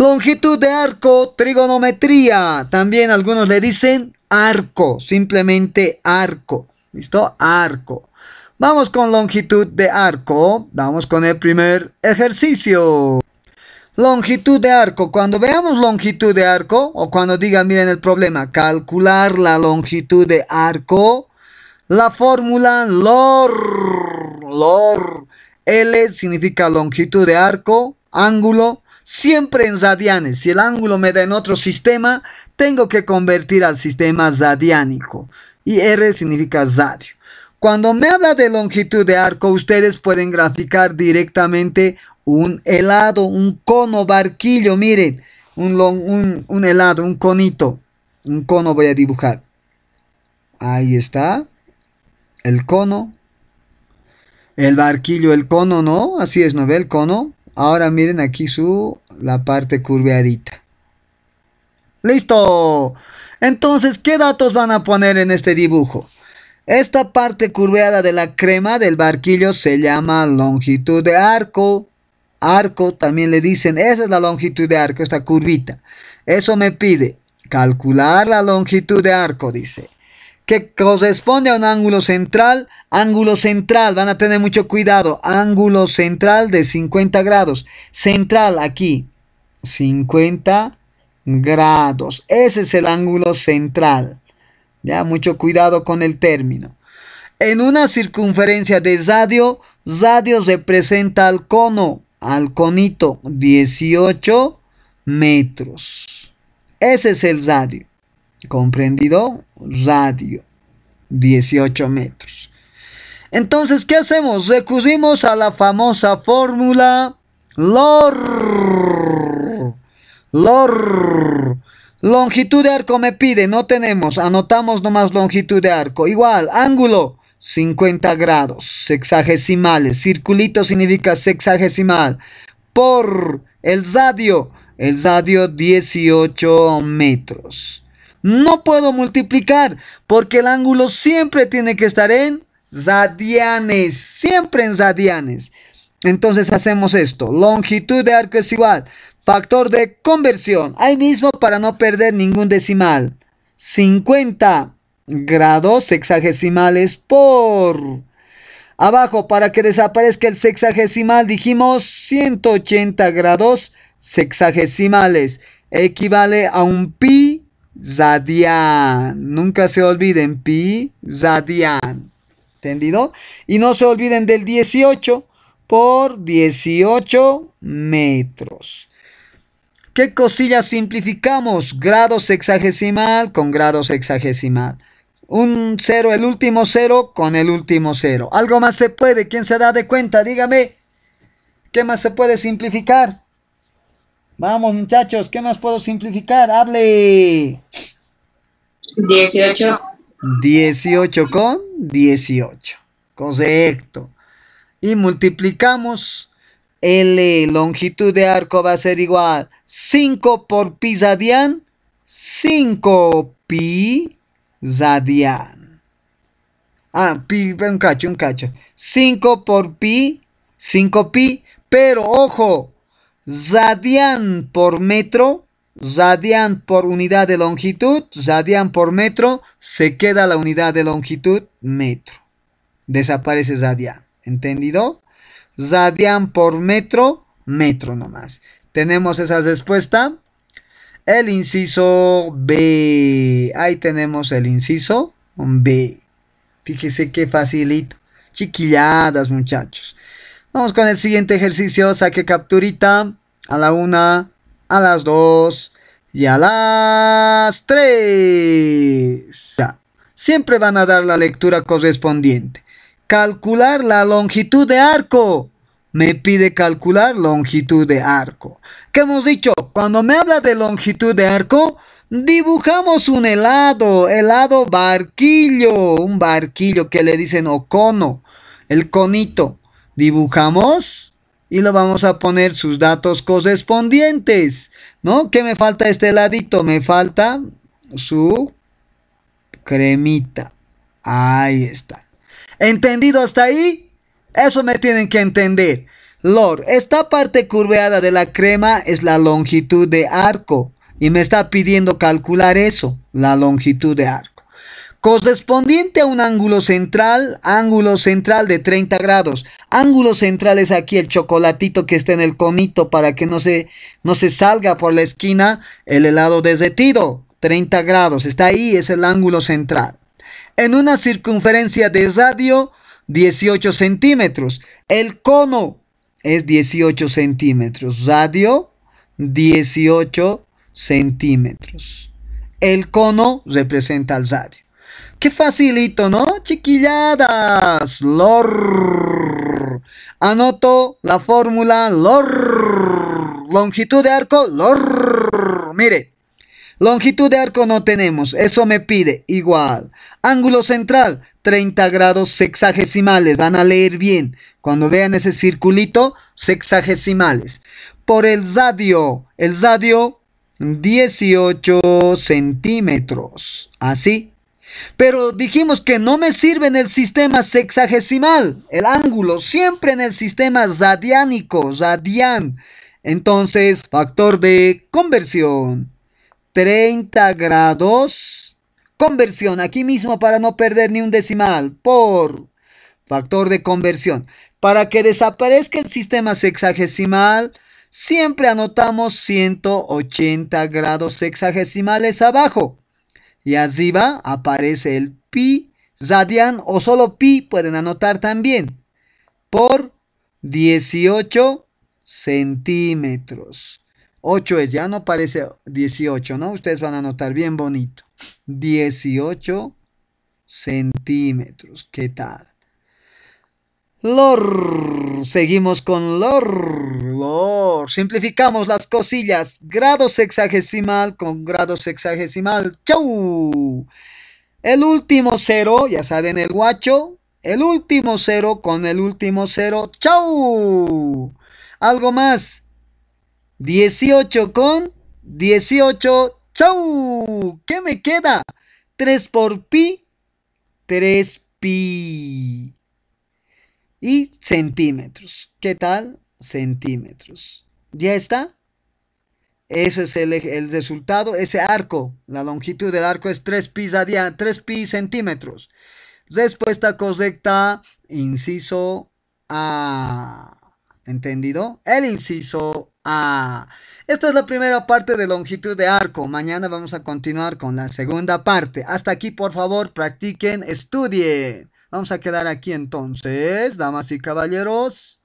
Longitud de arco, trigonometría. También algunos le dicen arco, simplemente arco. ¿Listo? Arco. Vamos con longitud de arco. Vamos con el primer ejercicio. Longitud de arco. Cuando veamos longitud de arco, o cuando digan, miren el problema, calcular la longitud de arco, la fórmula LOR. LOR. L significa longitud de arco, ángulo Siempre en Zadianes. si el ángulo me da en otro sistema, tengo que convertir al sistema zadiánico. Y R significa radio. Cuando me habla de longitud de arco, ustedes pueden graficar directamente un helado, un cono barquillo, miren, un, un helado, un conito, un cono voy a dibujar. Ahí está, el cono, el barquillo, el cono, ¿no? Así es, ¿no ve el cono? Ahora miren aquí su la parte curveadita. ¡Listo! Entonces, ¿qué datos van a poner en este dibujo? Esta parte curveada de la crema del barquillo se llama longitud de arco. Arco también le dicen, esa es la longitud de arco, esta curvita. Eso me pide calcular la longitud de arco, dice. Que corresponde a un ángulo central. Ángulo central, van a tener mucho cuidado. Ángulo central de 50 grados. Central aquí, 50 grados. Ese es el ángulo central. Ya, mucho cuidado con el término. En una circunferencia de radio, radio representa al cono, al conito, 18 metros. Ese es el radio. ¿Comprendido? Radio, 18 metros. Entonces, ¿qué hacemos? Recurrimos a la famosa fórmula LOR LOR. Longitud de arco me pide, no tenemos. Anotamos nomás longitud de arco. Igual, ángulo. 50 grados, sexagesimales, circulito significa sexagesimal, por el radio, el radio 18 metros. No puedo multiplicar porque el ángulo siempre tiene que estar en zadianes. siempre en zadianes. Entonces hacemos esto, longitud de arco es igual, Factor de conversión, ahí mismo para no perder ningún decimal. 50 grados sexagesimales por... Abajo, para que desaparezca el sexagesimal, dijimos 180 grados sexagesimales. Equivale a un pi radian. Nunca se olviden, pi radian. ¿Entendido? Y no se olviden del 18 por 18 metros. ¿Qué cosillas simplificamos? Grado sexagesimal con grado sexagesimal. Un cero, el último cero con el último cero. ¿Algo más se puede? ¿Quién se da de cuenta? Dígame. ¿Qué más se puede simplificar? Vamos muchachos, ¿qué más puedo simplificar? Hable. 18. 18 con 18. Correcto. Y multiplicamos L, longitud de arco va a ser igual 5 por pi Zadian 5 pi Zadian Ah, pi, un cacho, un cacho. 5 por pi, 5 pi, pero ojo, radian por metro, radian por unidad de longitud, radian por metro, se queda la unidad de longitud, metro. Desaparece radian, ¿entendido? Zadian por metro, metro nomás. Tenemos esa respuesta. El inciso B. Ahí tenemos el inciso B. Fíjese qué facilito. Chiquilladas, muchachos. Vamos con el siguiente ejercicio. Saque capturita a la una, a las dos y a las tres. Siempre van a dar la lectura correspondiente. Calcular la longitud de arco me pide calcular longitud de arco. ¿Qué hemos dicho? Cuando me habla de longitud de arco, dibujamos un helado, helado barquillo, un barquillo que le dicen o cono, el conito. Dibujamos y lo vamos a poner sus datos correspondientes, ¿no? ¿Qué me falta este heladito? Me falta su cremita. Ahí está. ¿Entendido hasta ahí? Eso me tienen que entender. Lord, esta parte curveada de la crema es la longitud de arco y me está pidiendo calcular eso, la longitud de arco. Correspondiente a un ángulo central, ángulo central de 30 grados. Ángulo central es aquí el chocolatito que está en el conito para que no se, no se salga por la esquina el helado desetido. 30 grados, está ahí, es el ángulo central. En una circunferencia de radio 18 centímetros. El cono es 18 centímetros. Radio 18 centímetros. El cono representa al radio. Qué facilito, ¿no? Chiquilladas. LOR. Anoto la fórmula LOR. Longitud de arco, LOR. Mire. Longitud de arco no tenemos, eso me pide igual. Ángulo central, 30 grados sexagesimales. Van a leer bien. Cuando vean ese circulito, sexagesimales. Por el radio. El radio, 18 centímetros. Así. Pero dijimos que no me sirve en el sistema sexagesimal, el ángulo, siempre en el sistema radiánico, radian. Entonces, factor de conversión, 30 grados Conversión, aquí mismo para no perder ni un decimal, por factor de conversión. Para que desaparezca el sistema sexagesimal, siempre anotamos 180 grados sexagesimales abajo. Y arriba aparece el pi radian o solo pi pueden anotar también por 18 centímetros. 8 es, ya no parece 18, ¿no? Ustedes van a notar bien bonito. 18 centímetros, ¿qué tal? LOR. Seguimos con LOR. LOR. Simplificamos las cosillas. Grado sexagesimal con grado sexagesimal. ¡Chau! El último cero, ya saben el guacho. El último cero con el último cero. ¡Chau! Algo más. 18 con 18. ¡Chau! ¿Qué me queda? 3 por pi, 3 pi. Y centímetros. ¿Qué tal? Centímetros. ¿Ya está? Ese es el, resultado. Ese arco, la longitud del arco es 3 pi, 3 pi centímetros. Respuesta correcta, inciso A. ¿Entendido? El inciso Ah, esta es la primera parte de longitud de arco. Mañana vamos a continuar con la segunda parte. Hasta aquí, por favor, practiquen, estudien. Vamos a quedar aquí entonces, damas y caballeros.